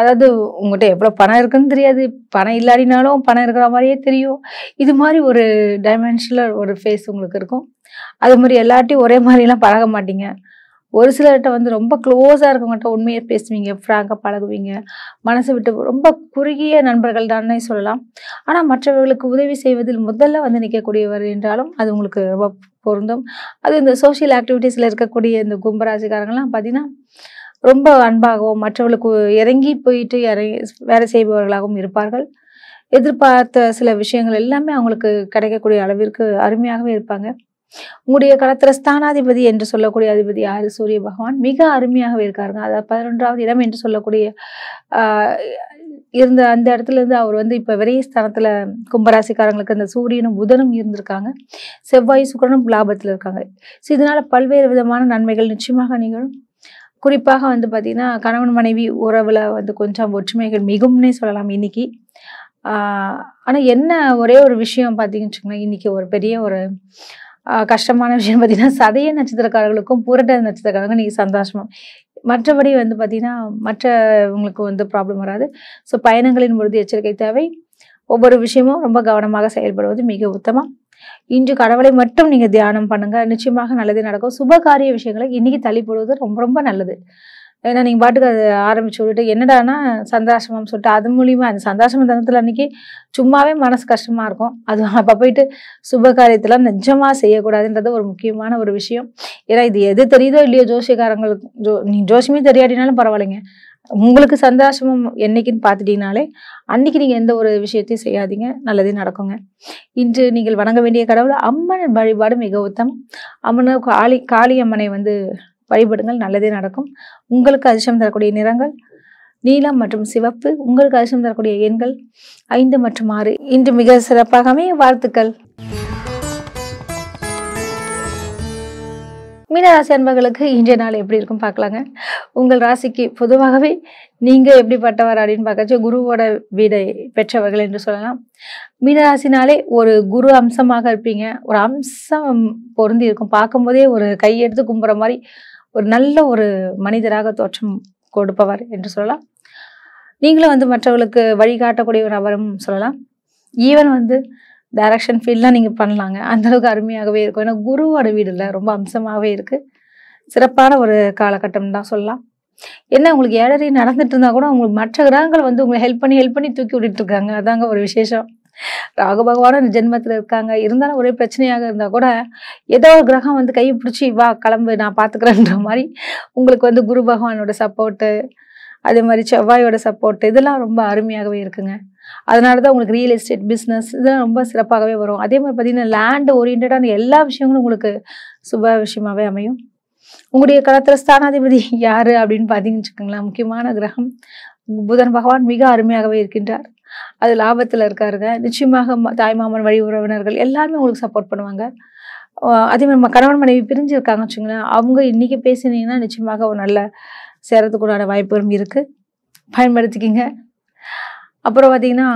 அதாவது உங்கள்கிட்ட எவ்வளோ பணம் இருக்குன்னு தெரியாது பணம் இல்லாடினாலும் பணம் இருக்கிற மாதிரியே தெரியும் இது மாதிரி ஒரு டைமென்ஷனில் ஒரு ஃபேஸ் உங்களுக்கு இருக்கும் அது மாதிரி எல்லார்ட்டையும் ஒரே மாதிரிலாம் பழக மாட்டீங்க ஒரு சிலர்கிட்ட வந்து ரொம்ப க்ளோஸாக இருக்கவங்கள்ட்ட உண்மையை பேசுவீங்க ஃப்ராங்காக பழகுவீங்க மனசை விட்டு ரொம்ப குறுகிய நண்பர்கள் தானே சொல்லலாம் ஆனால் மற்றவர்களுக்கு உதவி செய்வதில் முதல்ல வந்து நிற்கக்கூடியவர் என்றாலும் அது உங்களுக்கு ரொம்ப பொருந்தும் அது இந்த சோஷியல் ஆக்டிவிட்டீஸில் இருக்கக்கூடிய இந்த கும்பராசிக்காரங்களாம் பார்த்தீங்கன்னா ரொம்ப அன்பாகவும் மற்றவர்களுக்கு இறங்கி போயிட்டு இறங்கி வேலை செய்பவர்களாகவும் இருப்பார்கள் எதிர்பார்த்த சில விஷயங்கள் எல்லாமே அவங்களுக்கு கிடைக்கக்கூடிய அளவிற்கு அருமையாகவே இருப்பாங்க உங்களுடைய களத்துல ஸ்தானாதிபதி என்று சொல்லக்கூடிய அதிபதி ஆறு சூரிய பகவான் மிக அருமையாகவே இருக்காருங்க அதாவது பதினொன்றாவது இடம் என்று சொல்லக்கூடிய இருந்த அந்த இடத்துல இருந்து அவர் வந்து இப்போ விரைய ஸ்தானத்தில் கும்பராசிக்காரங்களுக்கு அந்த சூரியனும் புதனும் இருந்திருக்காங்க செவ்வாய் சுக்கரனும் லாபத்தில் இருக்காங்க ஸோ இதனால் பல்வேறு விதமான நன்மைகள் நிச்சயமாக நிகழும் குறிப்பாக வந்து பார்த்திங்கன்னா கணவன் மனைவி உறவில் வந்து கொஞ்சம் ஒற்றுமைகள் மிகும்னே சொல்லலாம் இன்றைக்கி ஆனால் என்ன ஒரே ஒரு விஷயம் பார்த்திங்கன்னு வச்சுக்கோங்களேன் இன்றைக்கி ஒரு பெரிய ஒரு கஷ்டமான விஷயம் பார்த்தீங்கன்னா சதய நட்சத்திரக்காரர்களுக்கும் புரட்ட நட்சத்திரக்காரங்க நீங்கள் சந்தோஷமாக மற்றபடி வந்து பார்த்திங்கன்னா மற்றவங்களுக்கு வந்து ப்ராப்ளம் வராது ஸோ பயணங்களின் பொழுது எச்சரிக்கை தேவை ஒவ்வொரு விஷயமும் ரொம்ப கவனமாக செயல்படுவது மிக உத்தமம் இன்று கடவுளை மட்டும் நீங்கள் தியானம் பண்ணுங்கள் நிச்சயமாக நல்லதே நடக்கும் சுபகாரிய விஷயங்களை இன்றைக்கி தள்ளி போடுவது ரொம்ப ரொம்ப நல்லது ஏன்னா நீங்கள் பாட்டுக்கு அது ஆரம்பிச்சு விட்டுட்டு என்னடானா சந்தாசமம் சொல்லிட்டு அது மூலியமாக அந்த சந்தாசம தனத்தில் அன்றைக்கி சும்மாவே மனசு கஷ்டமாக இருக்கும் அது அப்போ போயிட்டு சுப காரியத்தெல்லாம் நிஜமாக செய்யக்கூடாதுன்றது ஒரு முக்கியமான ஒரு விஷயம் ஏன்னா இது எது தெரியுதோ இல்லையோ ஜோசியக்காரங்களுக்கு ஜோ நீ ஜோசியமே தெரியாட்டினாலும் பரவாயில்லைங்க உங்களுக்கு சந்தோஷமும் என்னைக்குன்னு பார்த்துட்டீங்கனாலே அன்னைக்கு நீங்கள் எந்த ஒரு விஷயத்தையும் செய்யாதீங்க நல்லதே நடக்குங்க இன்று நீங்கள் வணங்க வேண்டிய கடவுள் அம்மன் வழிபாடு மிக உத்தம் அம்மனை காளி காளி அம்மனை வந்து வழிபடுங்கள் நல்லதே நடக்கும் உங்களுக்கு அதிர்ஷ்டம் தரக்கூடிய நிறங்கள் நீலம் மற்றும் சிவப்பு உங்களுக்கு அதிர்ஷ்டம் தரக்கூடிய எண்கள் ஐந்து மற்றும் ஆறு இன்று மிக சிறப்பாகவே வாழ்த்துக்கள் மீனராசி அன்பர்களுக்கு இன்றைய நாள் எப்படி இருக்கும் பார்க்கலாங்க உங்கள் ராசிக்கு பொதுவாகவே நீங்கள் எப்படிப்பட்டவர் அப்படின்னு பார்க்கச்சு குருவோட வீடை பெற்றவர்கள் என்று சொல்லலாம் மீனராசினாலே ஒரு குரு அம்சமாக இருப்பீங்க ஒரு அம்சம் பொருந்தி இருக்கும் பார்க்கும்போதே ஒரு கையெடுத்து கும்புற மாதிரி ஒரு நல்ல ஒரு மனிதராக தோற்றம் கொடுப்பவர் என்று சொல்லலாம் நீங்களும் வந்து மற்றவர்களுக்கு வழிகாட்டக்கூடிய ஒரு நபரும் சொல்லலாம் ஈவன் வந்து டைரக்ஷன் ஃபீல்டெலாம் நீங்கள் பண்ணலாங்க அந்தளவுக்கு அருமையாகவே இருக்கும் ஏன்னா குருவோட வீடில் ரொம்ப அம்சமாகவே இருக்குது சிறப்பான ஒரு காலகட்டம் தான் சொல்லலாம் என்ன உங்களுக்கு ஏழரை நடந்துட்டு இருந்தால் கூட உங்களுக்கு மற்ற கிரகங்கள் வந்து உங்களை ஹெல்ப் பண்ணி ஹெல்ப் பண்ணி தூக்கி விட்டுட்டு இருக்காங்க அதாங்க ஒரு விசேஷம் ராகு பகவான ஜென்மத்தில் இருக்காங்க இருந்தாலும் ஒரே பிரச்சனையாக இருந்தால் கூட ஏதோ ஒரு கிரகம் வந்து கையை பிடிச்சி வா கிளம்பு நான் பார்த்துக்கிறேன்ற மாதிரி உங்களுக்கு வந்து குரு பகவானோட சப்போர்ட்டு அதே மாதிரி செவ்வாயோட சப்போர்ட் இதெல்லாம் ரொம்ப அருமையாகவே இருக்குங்க அதனால தான் உங்களுக்கு ரியல் எஸ்டேட் பிஸ்னஸ் இதெல்லாம் ரொம்ப சிறப்பாகவே வரும் அதே மாதிரி பார்த்தீங்கன்னா லேண்ட் ஓரியன்டான எல்லா விஷயங்களும் உங்களுக்கு சுப விஷயமாகவே அமையும் உங்களுடைய களத்தில் ஸ்தானாதிபதி யார் அப்படின்னு பார்த்தீங்கன்னு வச்சுக்கோங்களேன் முக்கியமான கிரகம் புதன் பகவான் மிக அருமையாகவே இருக்கின்றார் அது லாபத்தில் இருக்காருங்க நிச்சயமாக தாய்மாமன் வழி உறவினர்கள் எல்லாருமே உங்களுக்கு சப்போர்ட் பண்ணுவாங்க அதே மாதிரி கணவன் மனைவி பிரிஞ்சிருக்காங்கன்னு வச்சுங்களேன் அவங்க இன்றைக்கி பேசினீங்கன்னா நிச்சயமாக ஒரு நல்ல சேரத்துக்குண்டான வாய்ப்புகளும் இருக்குது பயன்படுத்திக்கிங்க அப்புறம் பார்த்தீங்கன்னா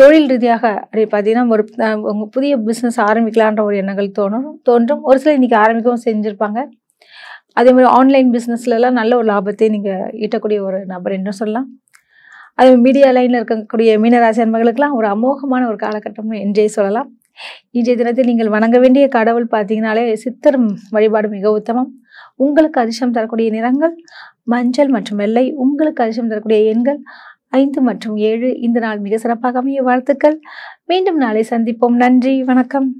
தொழில் ரீதியாக அப்படி பார்த்தீங்கன்னா ஒரு உங்கள் புதிய பிஸ்னஸ் ஆரம்பிக்கலான்ற ஒரு எண்ணங்கள் தோணும் தோன்றும் ஒரு சில இன்றைக்கி ஆரம்பிக்கவும் செஞ்சுருப்பாங்க அதே மாதிரி ஆன்லைன் பிஸ்னஸ்லலாம் நல்ல ஒரு லாபத்தை நீங்கள் ஈட்டக்கூடிய ஒரு நபர் என்று சொல்லலாம் அதே மீடியா லைனில் இருக்கக்கூடிய மீனராசி அன்பர்களுக்கெல்லாம் ஒரு அமோகமான ஒரு காலகட்டம்னு என்றே சொல்லலாம் இன்றைய தினத்தில் நீங்கள் வணங்க வேண்டிய கடவுள் பார்த்தீங்கனாலே சித்தர் வழிபாடு மிக உத்தமம் உங்களுக்கு அதிர்ஷ்டம் தரக்கூடிய நிறங்கள் மஞ்சள் மற்றும் வெள்ளை உங்களுக்கு அதிர்ஷ்டம் தரக்கூடிய எண்கள் ஐந்து மற்றும் ஏழு இந்த நாள் மிக சிறப்பாக அமைய வாழ்த்துக்கள் மீண்டும் நாளை சந்திப்போம் நன்றி வணக்கம்